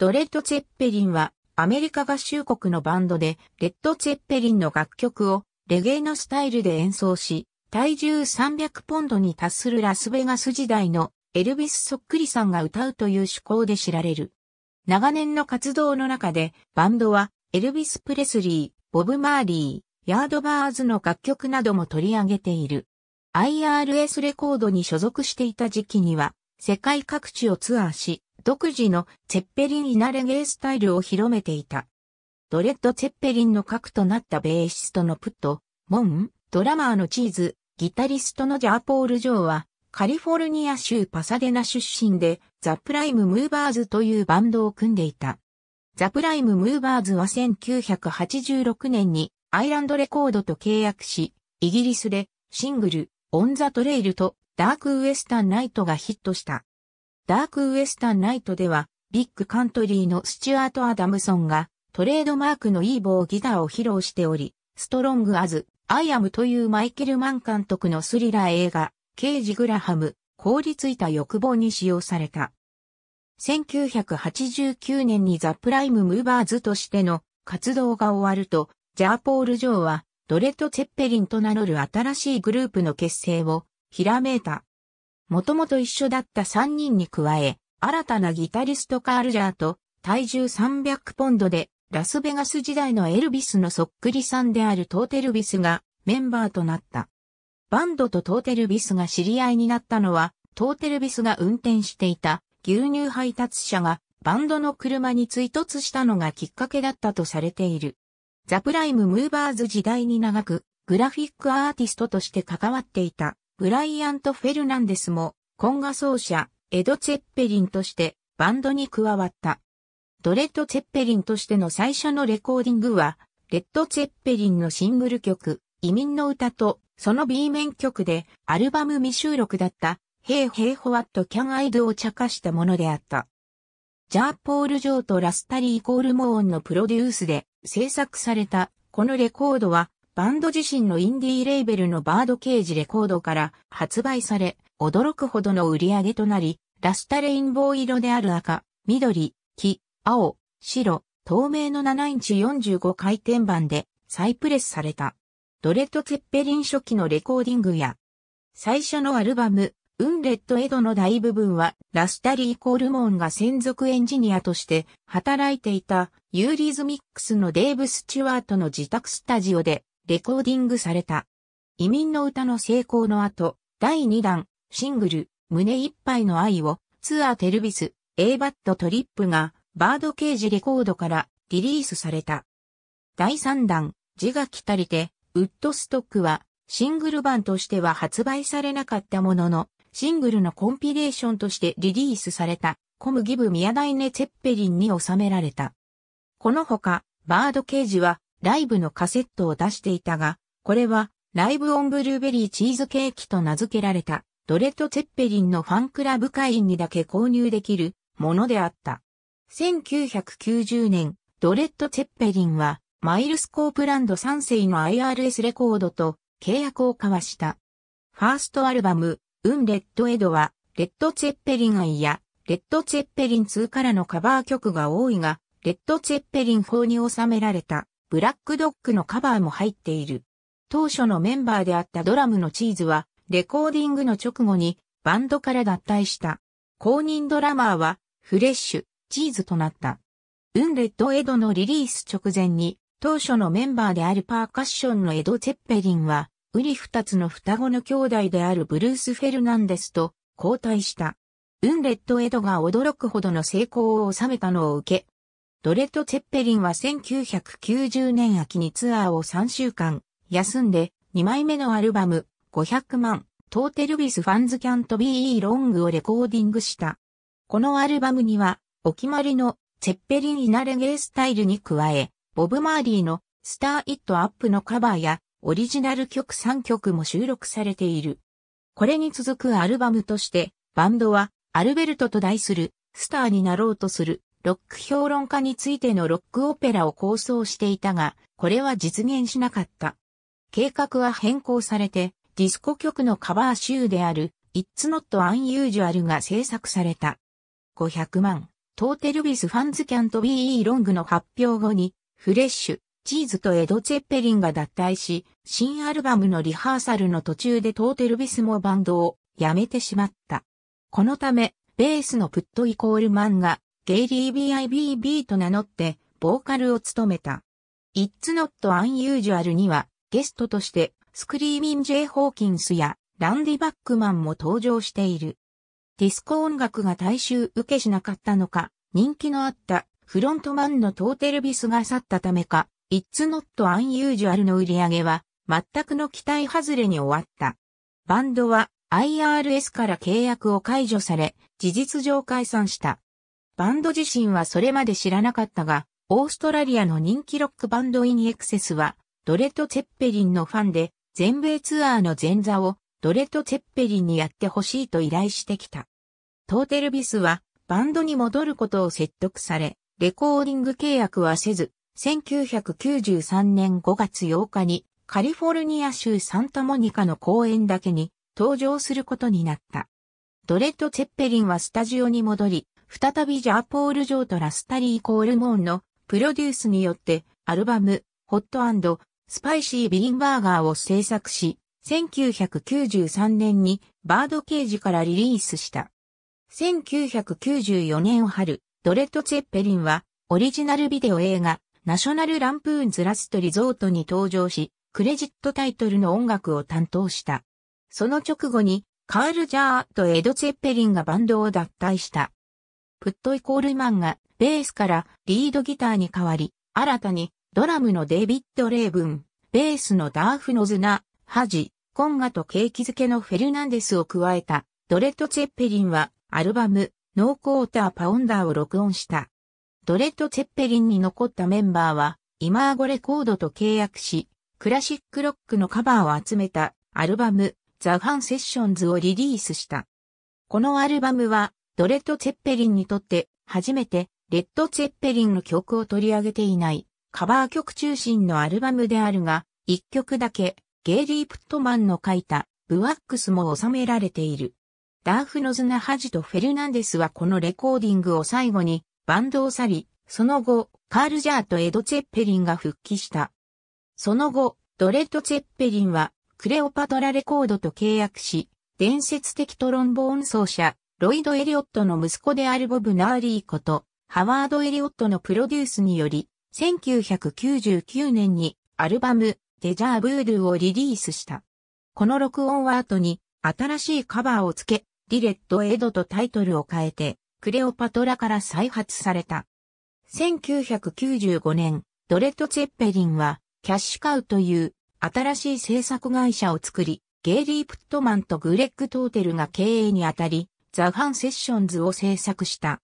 ドレッド・ツェッペリンはアメリカ合衆国のバンドで、レッド・ツェッペリンの楽曲をレゲエのスタイルで演奏し、体重300ポンドに達するラスベガス時代のエルビスそっくりさんが歌うという趣向で知られる。長年の活動の中で、バンドはエルビス・プレスリー、ボブ・マーリー、ヤードバーズの楽曲なども取り上げている。IRS レコードに所属していた時期には、世界各地をツアーし、独自のチェッペリン・イナレゲースタイルを広めていた。ドレッド・チェッペリンの核となったベーシストのプット、モン、ドラマーのチーズ、ギタリストのジャーポール・ジョーは、カリフォルニア州パサデナ出身で、ザ・プライム・ムーバーズというバンドを組んでいた。ザ・プライム・ムーバーズは1986年にアイランドレコードと契約し、イギリスでシングル、オン・ザ・トレイルとダーク・ウエスタン・ナイトがヒットした。ダークウエスタンナイトでは、ビッグカントリーのスチュアート・アダムソンが、トレードマークのイーボーギターを披露しており、ストロング・アズ・アイアムというマイケル・マン監督のスリラー映画、ケージ・グラハム、凍りついた欲望に使用された。1989年にザ・プライム・ムーバーズとしての活動が終わると、ジャーポール・ジョーは、ドレッド・ツェッペリンと名乗る新しいグループの結成を、ひらめいた。もともと一緒だった3人に加え、新たなギタリストカール・ジャーと体重300ポンドでラスベガス時代のエルビスのそっくりさんであるトーテルビスがメンバーとなった。バンドとトーテルビスが知り合いになったのは、トーテルビスが運転していた牛乳配達車がバンドの車に追突したのがきっかけだったとされている。ザプライムムーバーズ時代に長くグラフィックアーティストとして関わっていたブライアント・フェルナンデスも、コンガ奏者、エド・ツェッペリンとしてバンドに加わった。ドレッド・ツェッペリンとしての最初のレコーディングは、レッド・ツェッペリンのシングル曲、移民の歌と、その B 面曲で、アルバム未収録だった、ヘイヘイホワット・キャン・アイドを茶化したものであった。ジャー・ポール・ジョーとラスタリー・イコール・モーンのプロデュースで制作された、このレコードは、バンド自身のインディーレーベルのバードケージレコードから発売され、驚くほどの売り上げとなり、ラスタレインボー色である赤、緑、黄、青、白、透明の7インチ45回転板で再プレスされた。ドレッド・ツェッペリン初期のレコーディングや、最初のアルバム、ウンレッド・エドの大部分は、ラスタリー・コールモーンが専属エンジニアとして働いていたユーリズミックスのデーブ・スチュワートの自宅スタジオでレコーディングされた。移民の歌の成功の後、第2弾、シングル、胸いっぱいの愛を、ツアーテルビス、A バットトリップが、バードケージレコードからリリースされた。第3弾、字が来たりて、ウッドストックは、シングル版としては発売されなかったものの、シングルのコンピレーションとしてリリースされた、コムギブミヤダイネ・ツェッペリンに収められた。このほか、バードケージは、ライブのカセットを出していたが、これはライブオンブルーベリーチーズケーキと名付けられたドレッド・ツェッペリンのファンクラブ会員にだけ購入できるものであった。1990年、ドレッド・ツェッペリンはマイルスコープランド3世の IRS レコードと契約を交わした。ファーストアルバム、ウン・レッド・エドは、レッド・ツェッペリン愛や、レッド・ツェッペリン2からのカバー曲が多いが、レッド・ツェッペリン4に収められたブラックドッグのカバーも入っている。当初のメンバーであったドラムのチーズは、レコーディングの直後にバンドから脱退した。公認ドラマーは、フレッシュ、チーズとなった。ウンレッド・エドのリリース直前に、当初のメンバーであるパーカッションのエド・チェッペリンは、ウリ二つの双子の兄弟であるブルース・フェルナンデスと交代した。ウンレッド・エドが驚くほどの成功を収めたのを受け、ドレト・ツェッペリンは1990年秋にツアーを3週間休んで2枚目のアルバム500万トーテルビスファンズキャントビーロングをレコーディングした。このアルバムにはお決まりのツェッペリン・イナレゲースタイルに加え、ボブ・マーリーのスター・イット・アップのカバーやオリジナル曲3曲も収録されている。これに続くアルバムとしてバンドはアルベルトと題するスターになろうとするロック評論家についてのロックオペラを構想していたが、これは実現しなかった。計画は変更されて、ディスコ曲のカバー集である、It's Not Unusual が制作された。500万、トーテルビスファンズキャントビーロングの発表後に、フレッシュ、チーズとエド・ツェッペリンが脱退し、新アルバムのリハーサルの途中でトーテルビスもバンドを辞めてしまった。このため、ベースのプットイコールマンがデイリー BIBB と名乗って、ボーカルを務めた。It's Not Unusual には、ゲストとして、スクリーミン・ジェイ・ホーキンスや、ランディ・バックマンも登場している。ディスコ音楽が大衆受けしなかったのか、人気のあったフロントマンのトーテルビスが去ったためか、It's Not Unusual の売り上げは、全くの期待外れに終わった。バンドは IRS から契約を解除され、事実上解散した。バンド自身はそれまで知らなかったが、オーストラリアの人気ロックバンドインエクセスは、ドレット・ツェッペリンのファンで、全米ツアーの前座をドレット・ツェッペリンにやってほしいと依頼してきた。トーテルビスは、バンドに戻ることを説得され、レコーディング契約はせず、1993年5月8日にカリフォルニア州サンタモニカの公演だけに登場することになった。ドレット・ツェッペリンはスタジオに戻り、再びジャーポール・ジョーとラスタリー・コールモーンのプロデュースによってアルバム、ホットスパイシー・ビーンバーガーを制作し、1993年にバードケージからリリースした。1994年春、ドレッド・ツェッペリンはオリジナルビデオ映画ナショナル・ランプーンズ・ラスト・リゾートに登場し、クレジットタイトルの音楽を担当した。その直後にカール・ジャーとエド・ツェッペリンがバンドを脱退した。プットイコールマンがベースからリードギターに変わり、新たにドラムのデイビッド・レイブン、ベースのダーフノズナ、ハジ、コンガとケーキ付けのフェルナンデスを加えたドレッド・ツェッペリンはアルバムノーコーター・パウンダーを録音した。ドレッド・ツェッペリンに残ったメンバーはイマーゴレコードと契約し、クラシックロックのカバーを集めたアルバムザ・ファン・セッションズをリリースした。このアルバムはドレッド・ツェッペリンにとって、初めて、レッド・ツェッペリンの曲を取り上げていない、カバー曲中心のアルバムであるが、一曲だけ、ゲイリー・プットマンの書いた、ブワックスも収められている。ダーフのズナハジとフェルナンデスはこのレコーディングを最後に、バンドを去り、その後、カール・ジャーとエド・ツェッペリンが復帰した。その後、ドレッド・ツェッペリンは、クレオパトラレコードと契約し、伝説的トロンボーン奏者、ロイド・エリオットの息子であるボブ・ナーリーこと、ハワード・エリオットのプロデュースにより、1999年にアルバム、デジャー・ブールをリリースした。この録音は後に新しいカバーを付け、ディレット・エドとタイトルを変えて、クレオパトラから再発された。1995年、ドレッド・ツェッペリンは、キャッシュカウという新しい制作会社を作り、ゲイリー・プットマンとグレッグ・トーテルが経営にあたり、ザ・ファン・セッションズを制作した。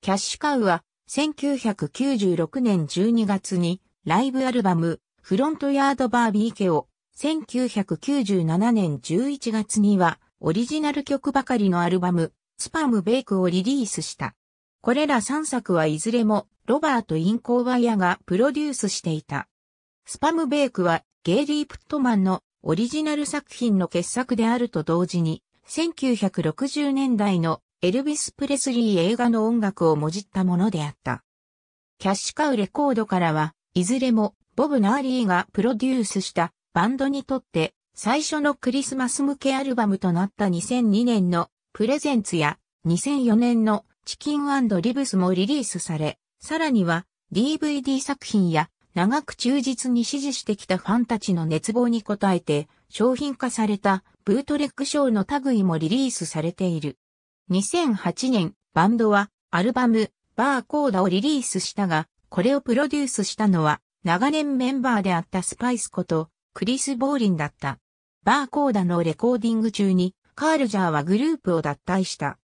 キャッシュカウは1996年12月にライブアルバムフロントヤードバービー家を1997年11月にはオリジナル曲ばかりのアルバムスパム・ベイクをリリースした。これら3作はいずれもロバート・インコーワイアがプロデュースしていた。スパム・ベイクはゲイリー・プットマンのオリジナル作品の傑作であると同時に1960年代のエルビス・プレスリー映画の音楽をもじったものであった。キャッシュカウレコードからは、いずれもボブ・ナーリーがプロデュースしたバンドにとって最初のクリスマス向けアルバムとなった2002年のプレゼンツや2004年のチキンリブスもリリースされ、さらには DVD 作品や長く忠実に支持してきたファンたちの熱望に応えて商品化されたブートレックショーの類もリリースされている。2008年、バンドはアルバム、バーコーダをリリースしたが、これをプロデュースしたのは、長年メンバーであったスパイスこと、クリス・ボーリンだった。バーコーダのレコーディング中に、カール・ジャーはグループを脱退した。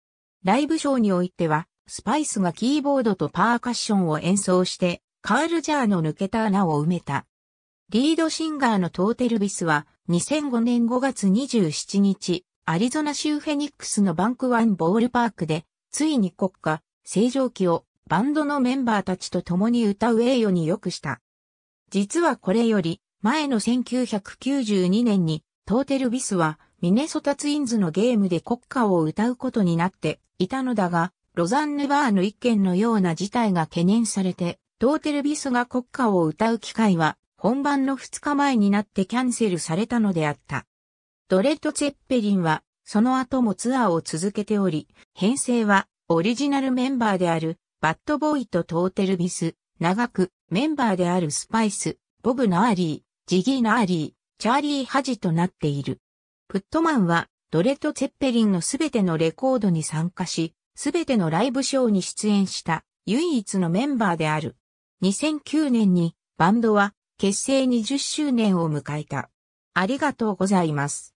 ライブショーにおいては、スパイスがキーボードとパーカッションを演奏して、カール・ジャーの抜けた穴を埋めた。リードシンガーのトーテルビスは2005年5月27日、アリゾナ州フェニックスのバンクワンボールパークで、ついに国歌、正常期をバンドのメンバーたちと共に歌う栄誉に良くした。実はこれより前の1992年にトーテルビスはミネソタツインズのゲームで国歌を歌うことになっていたのだが、ロザンヌ・バーの一件のような事態が懸念されて、トーテルビスが国歌を歌う機会は本番の2日前になってキャンセルされたのであった。ドレッド・ツェッペリンは、その後もツアーを続けており、編成は、オリジナルメンバーである、バッドボーイとトーテルビス、長く、メンバーであるスパイス、ボブ・ナーリー、ジギー・ナーリー、チャーリー・ハジとなっている。プットマンは、ドレッド・ツェッペリンのすべてのレコードに参加し、すべてのライブショーに出演した、唯一のメンバーである。2009年に、バンドは、結成20周年を迎えた。ありがとうございます。